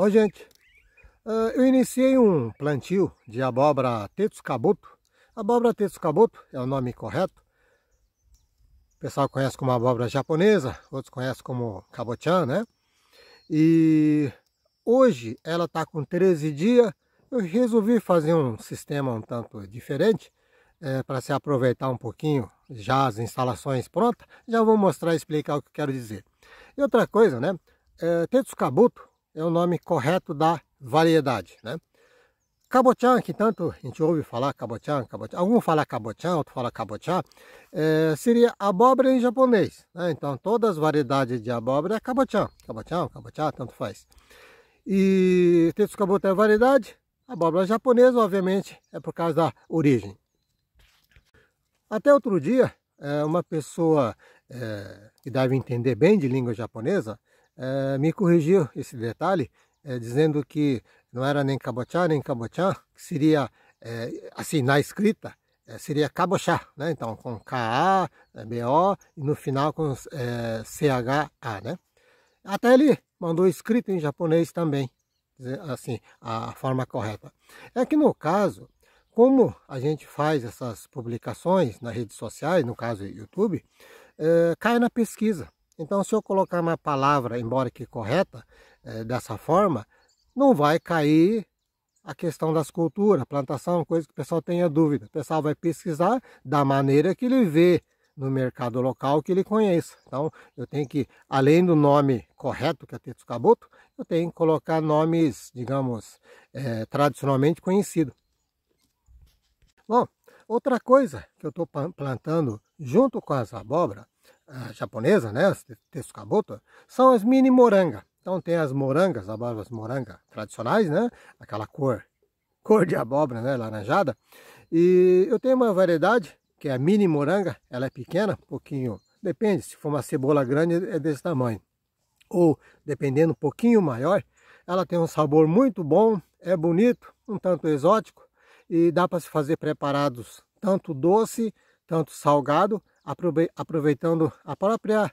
Bom, gente, ah, eu iniciei um plantio de abóbora tetus caboto. Abóbora tetus caboto é o nome correto. O pessoal conhece como abóbora japonesa, outros conhecem como cabotian, né? E hoje ela está com 13 dias. Eu resolvi fazer um sistema um tanto diferente é, eh, para se aproveitar um pouquinho já as instalações prontas. Já vou mostrar e explicar o que quero dizer. E outra coisa, né? É, eh, tetus caboto é o nome correto da variedade, né? Cabotian, que tanto a gente ouve falar cabotian, cabotian, algum fala cabotian, outro fala cabotian, é, seria abóbora em japonês, né? Então todas as variedades de abóbora é cabotian, cabotian, cabotian, tanto faz. E Tetsukabuta é variedade, abóbora japonesa, obviamente, é por causa da origem. Até outro dia, é, uma pessoa é, que deve entender bem de língua japonesa, é, me corrigiu esse detalhe, é, dizendo que não era nem cabochá nem cabochá, que seria, é, assim, na escrita, é, seria cabochá, né? Então, com K-A, é, B-O, e no final com é, C-H-A, né? Até ele mandou escrito em japonês também, assim, a forma correta. É que no caso, como a gente faz essas publicações nas redes sociais, no caso YouTube, é, cai na pesquisa. Então, se eu colocar uma palavra, embora que correta, é, dessa forma, não vai cair a questão das culturas, plantação, coisa que o pessoal tenha dúvida. O pessoal vai pesquisar da maneira que ele vê no mercado local que ele conheça. Então, eu tenho que, além do nome correto, que é Tetsu Caboto, eu tenho que colocar nomes, digamos, é, tradicionalmente conhecidos. Bom, outra coisa que eu estou plantando junto com as abóboras ah, japonesa, né, as Tetsukabota, são as mini moranga. Então tem as morangas, as abóboras moranga tradicionais, né, aquela cor, cor de abóbora, né, laranjada. E eu tenho uma variedade que é a mini moranga, ela é pequena, um pouquinho, depende, se for uma cebola grande é desse tamanho. Ou, dependendo, um pouquinho maior, ela tem um sabor muito bom, é bonito, um tanto exótico, e dá para se fazer preparados tanto doce, tanto salgado, aproveitando a própria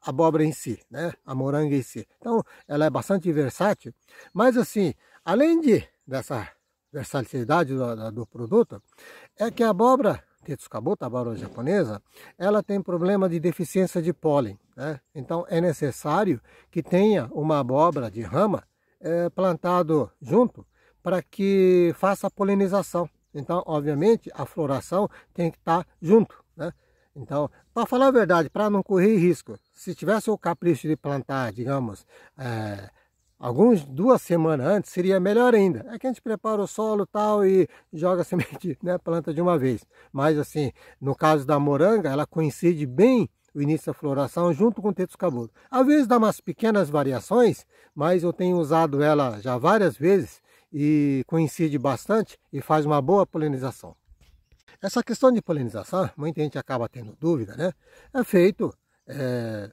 abóbora em si, né? A moranga em si. Então, ela é bastante versátil. Mas assim, além de dessa versatilidade do, do produto, é que a abóbora Tetsukabuta, a abóbora japonesa, ela tem problema de deficiência de pólen, né? Então, é necessário que tenha uma abóbora de rama é, plantado junto para que faça a polinização. Então, obviamente, a floração tem que estar junto, né? Então, para falar a verdade, para não correr risco, se tivesse o capricho de plantar, digamos, é, alguns duas semanas antes, seria melhor ainda. É que a gente prepara o solo tal e joga a semente, né, planta de uma vez. Mas assim, no caso da moranga, ela coincide bem o início da floração junto com o teto cabeludo. Às vezes dá umas pequenas variações, mas eu tenho usado ela já várias vezes e coincide bastante e faz uma boa polinização. Essa questão de polinização, muita gente acaba tendo dúvida, né? É feito é,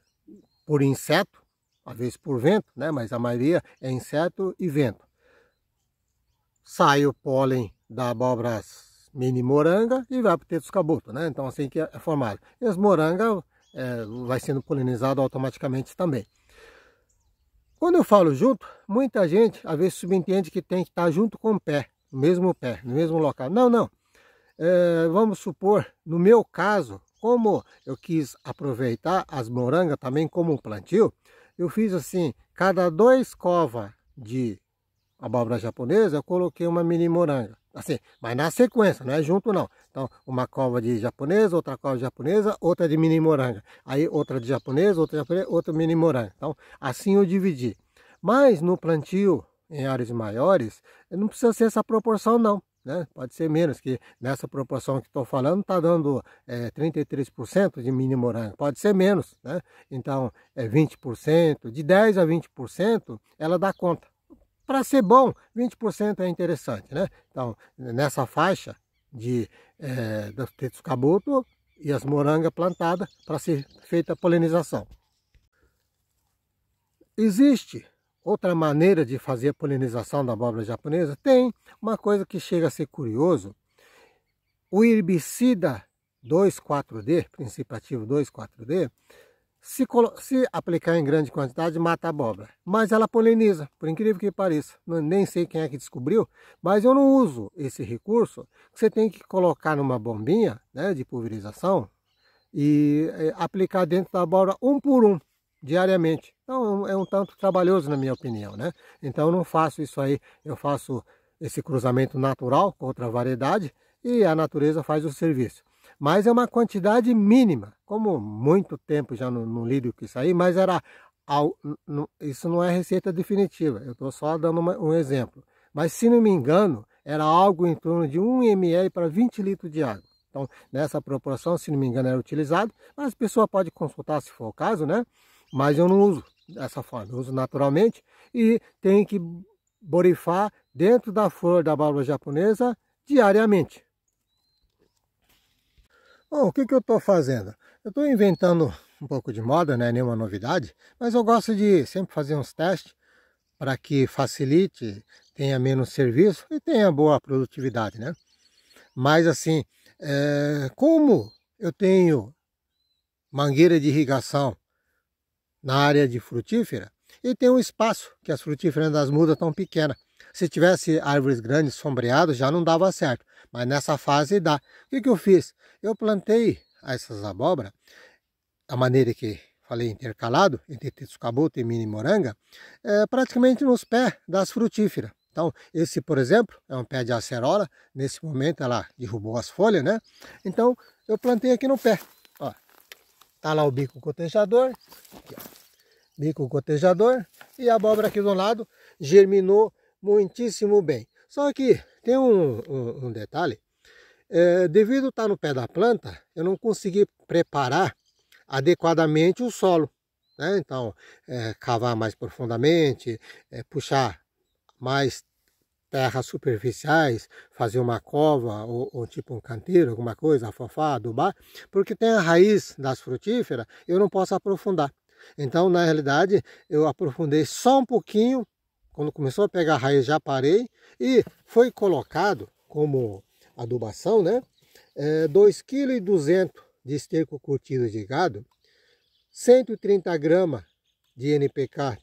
por inseto, às vezes por vento, né? Mas a maioria é inseto e vento. Sai o pólen da abóbora mini moranga e vai para o teto cabuto, né? Então assim que é formado. E as morangas é, vai sendo polinizado automaticamente também. Quando eu falo junto, muita gente às vezes subentende que tem que estar tá junto com o pé, no mesmo pé, no mesmo local. Não, não. Eh, vamos supor, no meu caso, como eu quis aproveitar as morangas também como um plantio, eu fiz assim, cada dois covas de abóbora japonesa, eu coloquei uma mini moranga. Assim, mas na sequência, não é junto não. Então, uma cova de japonesa, outra cova de japonesa, outra de mini moranga. Aí outra de japonesa, outra de japonesa, outra mini moranga. Então, assim eu dividi. Mas no plantio, em áreas maiores, não precisa ser essa proporção não né? pode ser menos, que nessa proporção que estou falando está dando é, 33% de mini morango pode ser menos, né? então é 20%, de 10% a 20% ela dá conta. Para ser bom, 20% é interessante, né? Então, nessa faixa de, é, dos tetos caboto e as morangas plantadas para ser feita a polinização. Existe outra maneira de fazer a polinização da abóbora japonesa? Tem uma coisa que chega a ser curioso. O herbicida 2,4-D, princípio ativo 2,4-D, se, se, aplicar em grande quantidade, mata a abóbora. Mas ela poliniza, por incrível que pareça. nem sei quem é que descobriu, mas eu não uso esse recurso. Você tem que colocar numa bombinha né, de pulverização e eh, aplicar dentro da abóbora um por um, diariamente. Então é um tanto trabalhoso na minha opinião, né? Então eu não faço isso aí, eu faço esse cruzamento natural com outra variedade e a natureza faz o serviço. Mas é uma quantidade mínima, como muito tempo já não, não lido com isso aí, mas era isso não é receita definitiva, eu estou só dando uma, um exemplo. Mas se não me engano, era algo em torno de 1 ml para 20 litros de água. Então, nessa proporção, se não me engano, era utilizado, mas a pessoa pode consultar se for o caso, né? Mas eu não uso dessa forma, eu uso naturalmente e tem que borifar dentro da flor da barba japonesa diariamente. Bom, o que, que eu estou fazendo? Eu estou inventando um pouco de moda, não né? nenhuma novidade, mas eu gosto de sempre fazer uns testes para que facilite, tenha menos serviço e tenha boa produtividade, né? Mas assim, é, como eu tenho mangueira de irrigação na área de frutífera e tem um espaço que as frutíferas das mudas estão pequenas. Se tivesse árvores grandes, sombreadas, já não dava certo. Mas nessa fase dá. O que, que eu fiz? Eu plantei essas abóbora, a maneira que falei intercalado, entre Tetsucabuta e Mini Moranga, é praticamente nos pés das frutíferas. Então, esse, por exemplo, é um pé de acerola. Nesse momento ela derrubou as folhas, né? Então, eu plantei aqui no pé. Tá lá o bico cotejador. Aqui, bico cotejador. E a abóbora aqui do lado germinou muitíssimo bem. Só que tem um, um, um detalhe. É, devido a tá estar no pé da planta, eu não consegui preparar adequadamente o solo. Né? Então, é, cavar mais profundamente, é, puxar mais terras superficiais, fazer uma cova ou, ou tipo um canteiro, alguma coisa, afofar, adubar, porque tem a raiz das frutíferas, eu não posso aprofundar. Então, na realidade, eu aprofundei só um pouquinho, quando começou a pegar a raiz já parei, e foi colocado como adubação, né? É, 2,2 kg de esterco curtido de gado, 130 gramas de NPK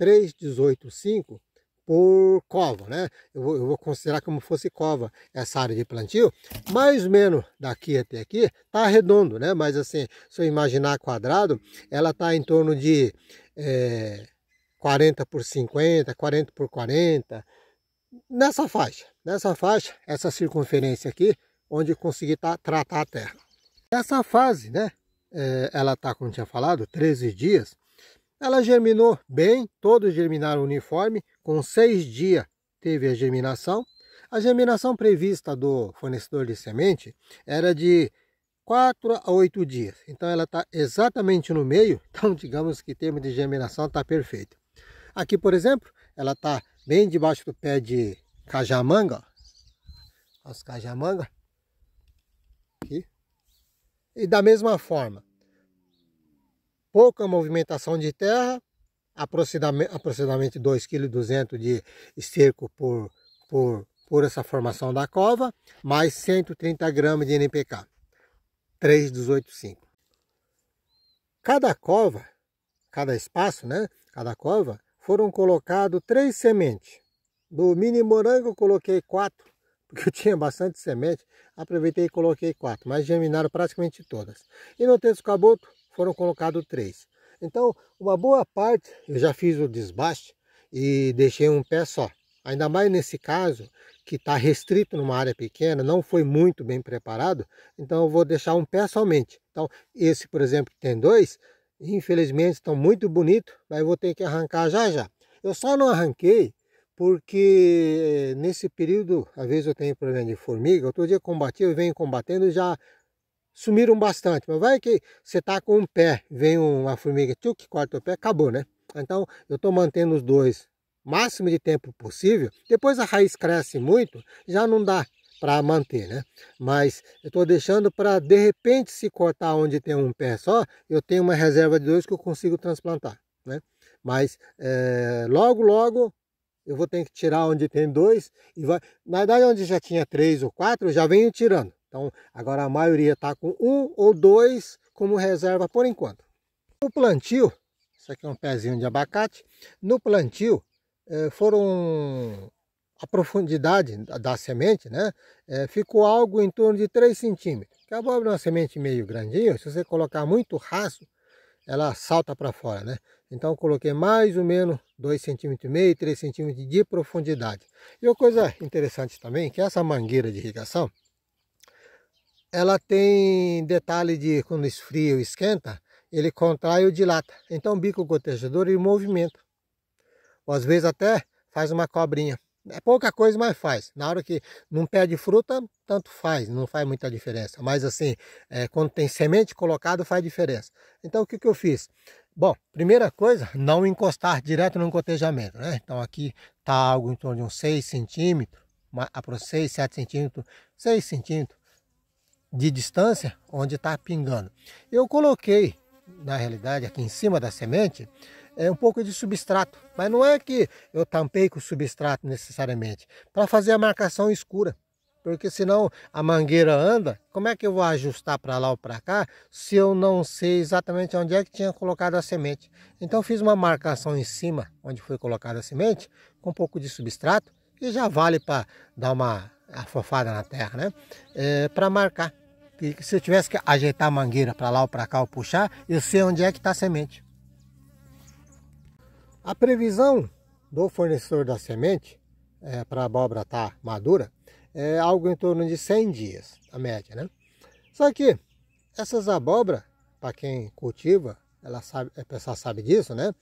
3,18,5 por cova, né? Eu vou, eu vou, considerar como fosse cova essa área de plantio. Mais ou menos daqui até aqui, tá redondo, né? Mas assim, se eu imaginar quadrado, ela tá em torno de é, eh, 40 por 50, 40 por 40, nessa faixa. Nessa faixa, essa circunferência aqui, onde consegui tá, tratar a terra. Essa fase, né? É, ela tá, como tinha falado, 13 dias. Ela germinou bem, todos germinaram uniforme, com seis dias teve a germinação. A germinação prevista do fornecedor de semente era de 4 a 8 dias. Então ela está exatamente no meio. Então digamos que o termos de germinação está perfeito. Aqui, por exemplo, ela está bem debaixo do pé de cajamanga. As cajamanga. Aqui. E da mesma forma, pouca movimentação de terra, aproximadamente 2,2 kg de esterco por, por, por essa formação da cova, mais 130 gramas de NPK, 3,185. Cada cova, cada espaço, né? Cada cova, foram colocados três sementes. Do mini morango eu coloquei quatro, porque eu tinha bastante semente, aproveitei e coloquei quatro, mas germinaram praticamente todas. E no texto caboto foram colocados três. Então, uma boa parte eu já fiz o desbaste e deixei um pé só. Ainda mais nesse caso, que está restrito numa área pequena, não foi muito bem preparado, então eu vou deixar um pé somente. Então, esse, por exemplo, que tem dois, infelizmente estão muito bonitos, mas eu vou ter que arrancar já já. Eu só não arranquei porque eh, nesse período, às vezes eu tenho problema de formiga, outro dia combati, eu venho combatendo já sumiram bastante. Mas vai que você tá com um pé, vem uma formiga tio que corta o pé, acabou, né? Então eu estou mantendo os dois máximo de tempo possível. Depois a raiz cresce muito, já não dá para manter, né? Mas eu estou deixando para de repente se cortar onde tem um pé só, eu tenho uma reserva de dois que eu consigo transplantar, né? Mas é, logo, logo eu vou ter que tirar onde tem dois e vai. Na verdade, onde já tinha três ou quatro, já venho tirando. Então, agora a maioria está com um ou dois como reserva por enquanto. No plantio, isso aqui é um pezinho de abacate, no plantio é, foram a profundidade da semente, né? É, ficou algo em torno de 3 centímetros. Que a abóbora é uma semente meio grandinha, se você colocar muito raso, ela salta para fora, né? Então coloquei mais ou menos 2,5 cm, 3 cm de profundidade. E uma coisa interessante também, que essa mangueira de irrigação, ela tem detalhe de quando esfria ou esquenta, ele contrai ou dilata. Então o bico gotejador ele movimento Ou às vezes até faz uma cobrinha. É pouca coisa, mas faz. Na hora que não pede fruta, tanto faz, não faz muita diferença. Mas assim, é, quando tem semente colocada, faz diferença. Então o que, que eu fiz? Bom, primeira coisa, não encostar direto no cotejamento, né? Então aqui tá algo em torno de uns 6 centímetros, 6, 7 centímetros, 6 centímetros de distância onde está pingando. Eu coloquei, na realidade, aqui em cima da semente, é um pouco de substrato, mas não é que eu tampei com substrato necessariamente, para fazer a marcação escura, porque senão a mangueira anda, como é que eu vou ajustar para lá ou para cá se eu não sei exatamente onde é que tinha colocado a semente? Então fiz uma marcação em cima onde foi colocada a semente, com um pouco de substrato, e já vale para dar uma afofada na terra, né? É, para marcar que se eu tivesse que ajeitar a mangueira para lá ou para cá ou puxar, eu sei onde é que está a semente. A previsão do fornecedor da semente é, para a abóbora estar tá madura é algo em torno de 100 dias, a média, né? Só que essas abóbora, para quem cultiva, ela sabe, a pessoa sabe disso, né?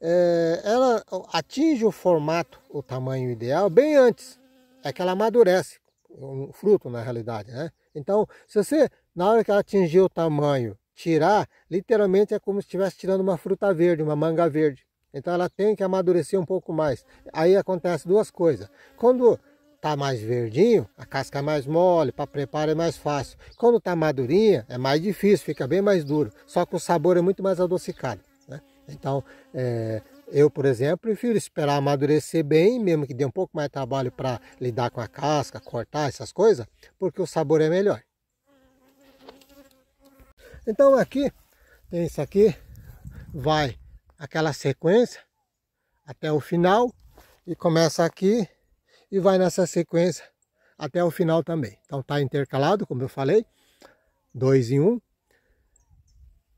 É, ela atinge o formato, o tamanho ideal, bem antes. É que ela amadurece, um fruto na realidade, né? Então, se você, na hora que ela atingir o tamanho, tirar, literalmente é como se estivesse tirando uma fruta verde, uma manga verde. Então ela tem que amadurecer um pouco mais. Aí acontece duas coisas. Quando tá mais verdinho, a casca é mais mole, para preparar é mais fácil. Quando tá madurinha, é mais difícil, fica bem mais duro. Só que o sabor é muito mais adocicado. Né? Então, é, eu, por exemplo, prefiro esperar amadurecer bem, mesmo que dê um pouco mais de trabalho para lidar com a casca, cortar essas coisas, porque o sabor é melhor. Então aqui, tem isso aqui, vai aquela sequência até o final e começa aqui e vai nessa sequência até o final também. Então tá intercalado, como eu falei, dois em um.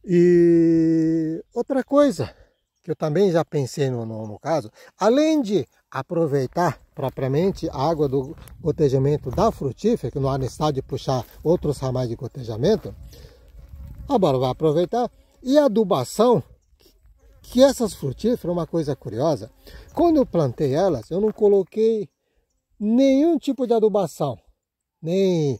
E outra coisa, que eu também já pensei no, no, no caso, além de aproveitar propriamente a água do gotejamento da frutífera, que não há necessidade de puxar outros ramais de gotejamento, agora vai aproveitar e a adubação, que essas frutíferas, uma coisa curiosa, quando eu plantei elas, eu não coloquei nenhum tipo de adubação, nem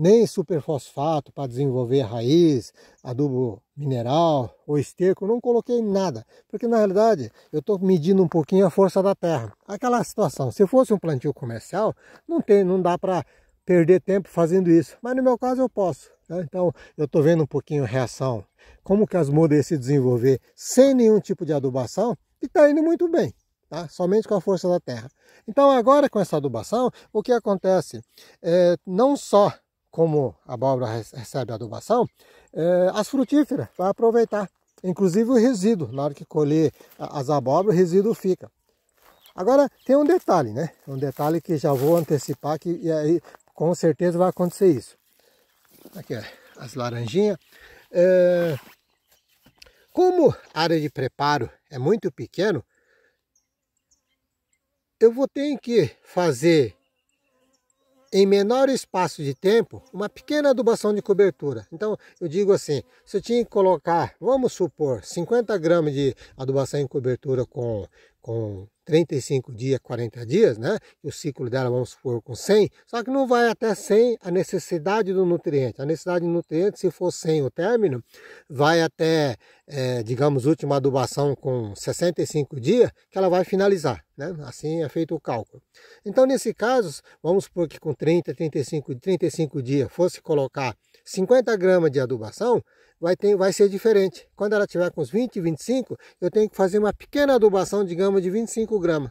nem superfosfato para desenvolver a raiz, adubo mineral ou esterco, não coloquei nada, porque na realidade eu estou medindo um pouquinho a força da terra. Aquela situação, se fosse um plantio comercial, não tem, não dá para perder tempo fazendo isso, mas no meu caso eu posso. Né? Então eu estou vendo um pouquinho a reação, como que as mudas se desenvolver sem nenhum tipo de adubação e está indo muito bem. Tá? somente com a força da terra. Então agora com essa adubação, o que acontece? É, não só como a abóbora recebe adubação, é, as frutíferas vai aproveitar. Inclusive o resíduo, na hora que colher as abóboras, o resíduo fica. Agora tem um detalhe, né? Um detalhe que já vou antecipar que e aí, com certeza vai acontecer isso. Aqui as laranjinhas. É, como a área de preparo é muito pequeno, eu vou ter que fazer em menor espaço de tempo, uma pequena adubação de cobertura. Então, eu digo assim, se eu tinha que colocar, vamos supor, 50 gramas de adubação em cobertura com, com 35 dias, 40 dias, né? o ciclo dela, vamos supor, com 100, só que não vai até 100 a necessidade do nutriente. A necessidade do nutriente, se for 100 o término, vai até, é, digamos, última adubação com 65 dias, que ela vai finalizar, né? Assim é feito o cálculo. Então, nesse caso, vamos supor que com 30, 35, 35 dias fosse colocar 50 gramas de adubação, vai, ter, vai ser diferente. Quando ela tiver com uns 20, 25, eu tenho que fazer uma pequena adubação, digamos, de 25 gramas.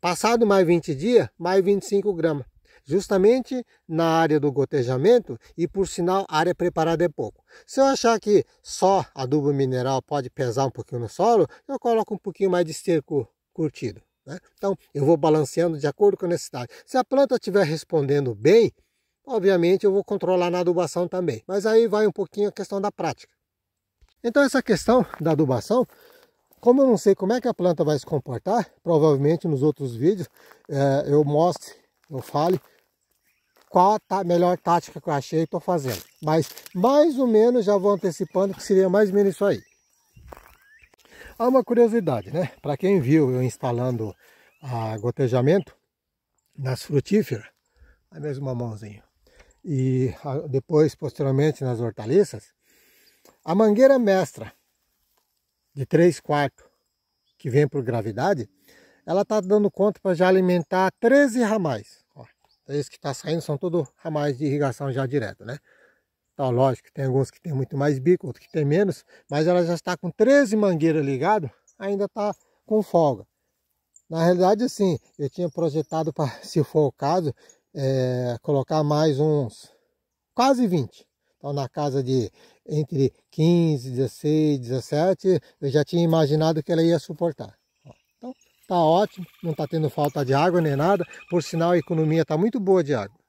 Passado mais 20 dias, mais 25 gramas. Justamente na área do gotejamento e, por sinal, a área preparada é pouco. Se eu achar que só adubo mineral pode pesar um pouquinho no solo, eu coloco um pouquinho mais de esterco curtido. Né? Então, eu vou balanceando de acordo com a necessidade. Se a planta estiver respondendo bem, Obviamente eu vou controlar na adubação também, mas aí vai um pouquinho a questão da prática. Então essa questão da adubação, como eu não sei como é que a planta vai se comportar, provavelmente nos outros vídeos é, eu mostre, eu fale qual a melhor tática que eu achei e estou fazendo. Mas mais ou menos já vou antecipando que seria mais ou menos isso aí. Há uma curiosidade, né? Para quem viu eu instalando a gotejamento nas frutíferas, a mesma mãozinha e depois, posteriormente, nas hortaliças, a mangueira mestra de 3 quartos que vem por gravidade, ela está dando conta para já alimentar 13 ramais. esses é esse que está saindo são todos ramais de irrigação já direto, né? Então, lógico, tem alguns que tem muito mais bico, outros que tem menos, mas ela já está com 13 mangueiras ligado, ainda está com folga. Na realidade, assim, eu tinha projetado para, se for o caso, é, colocar mais uns quase 20. Então, na casa de entre 15, 16, 17, eu já tinha imaginado que ela ia suportar. Então, tá ótimo, não está tendo falta de água nem nada. Por sinal, a economia está muito boa de água.